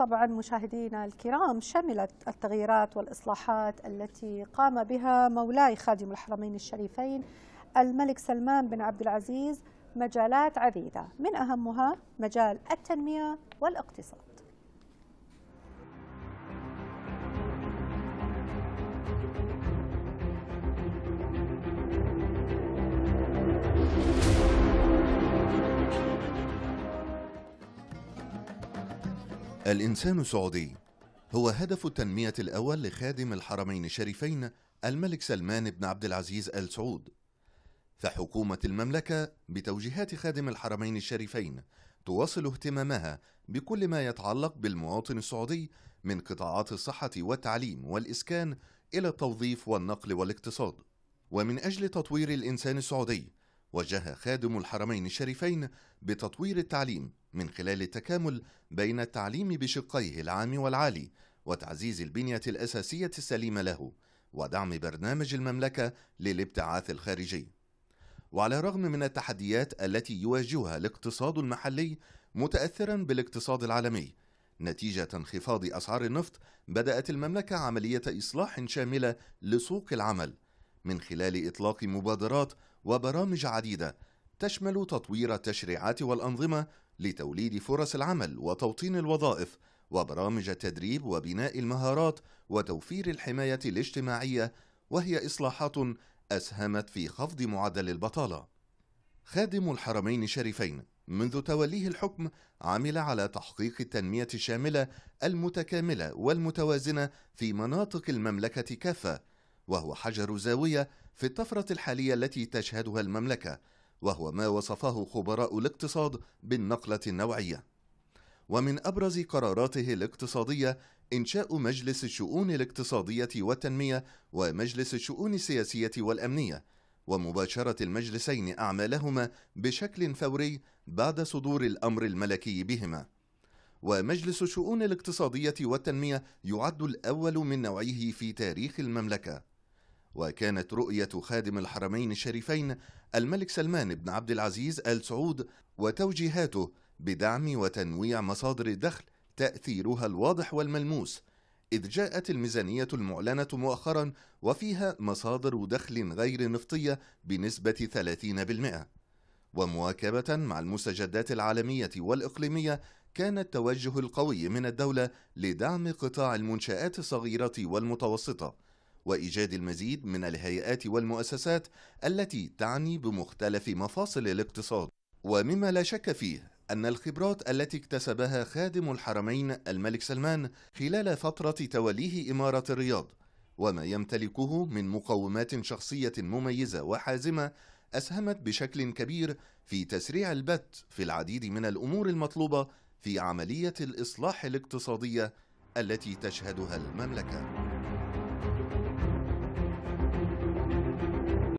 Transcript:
طبعا مشاهدينا الكرام شملت التغييرات والإصلاحات التي قام بها مولاي خادم الحرمين الشريفين الملك سلمان بن عبد العزيز مجالات عديدة من أهمها مجال التنمية والاقتصاد الإنسان السعودي هو هدف التنمية الأول لخادم الحرمين الشريفين الملك سلمان بن عبد العزيز آل سعود فحكومة المملكة بتوجيهات خادم الحرمين الشريفين تواصل اهتمامها بكل ما يتعلق بالمواطن السعودي من قطاعات الصحة والتعليم والإسكان إلى التوظيف والنقل والاقتصاد ومن أجل تطوير الإنسان السعودي وجه خادم الحرمين الشريفين بتطوير التعليم من خلال التكامل بين التعليم بشقيه العام والعالي وتعزيز البنية الأساسية السليمة له ودعم برنامج المملكة للابتعاث الخارجي وعلى الرغم من التحديات التي يواجهها الاقتصاد المحلي متأثرا بالاقتصاد العالمي نتيجة انخفاض أسعار النفط بدأت المملكة عملية إصلاح شاملة لسوق العمل من خلال إطلاق مبادرات وبرامج عديدة تشمل تطوير التشريعات والأنظمة لتوليد فرص العمل وتوطين الوظائف وبرامج التدريب وبناء المهارات وتوفير الحماية الاجتماعية وهي إصلاحات أسهمت في خفض معدل البطالة. خادم الحرمين الشريفين منذ توليه الحكم عمل على تحقيق التنمية الشاملة المتكاملة والمتوازنة في مناطق المملكة كافة وهو حجر زاوية في الطفرة الحالية التي تشهدها المملكة وهو ما وصفه خبراء الاقتصاد بالنقلة النوعية ومن أبرز قراراته الاقتصادية إنشاء مجلس الشؤون الاقتصادية والتنمية ومجلس الشؤون السياسية والأمنية ومباشرة المجلسين أعمالهما بشكل فوري بعد صدور الأمر الملكي بهما ومجلس الشؤون الاقتصادية والتنمية يعد الأول من نوعه في تاريخ المملكة وكانت رؤية خادم الحرمين الشريفين الملك سلمان بن عبد العزيز آل سعود وتوجيهاته بدعم وتنويع مصادر الدخل تأثيرها الواضح والملموس إذ جاءت الميزانية المعلنة مؤخرا وفيها مصادر دخل غير نفطية بنسبة 30% ومواكبة مع المستجدات العالمية والإقليمية كان التوجه القوي من الدولة لدعم قطاع المنشآت الصغيرة والمتوسطة وايجاد المزيد من الهيئات والمؤسسات التي تعني بمختلف مفاصل الاقتصاد ومما لا شك فيه أن الخبرات التي اكتسبها خادم الحرمين الملك سلمان خلال فترة توليه إمارة الرياض وما يمتلكه من مقومات شخصية مميزة وحازمة أسهمت بشكل كبير في تسريع البت في العديد من الأمور المطلوبة في عملية الإصلاح الاقتصادية التي تشهدها المملكة うん。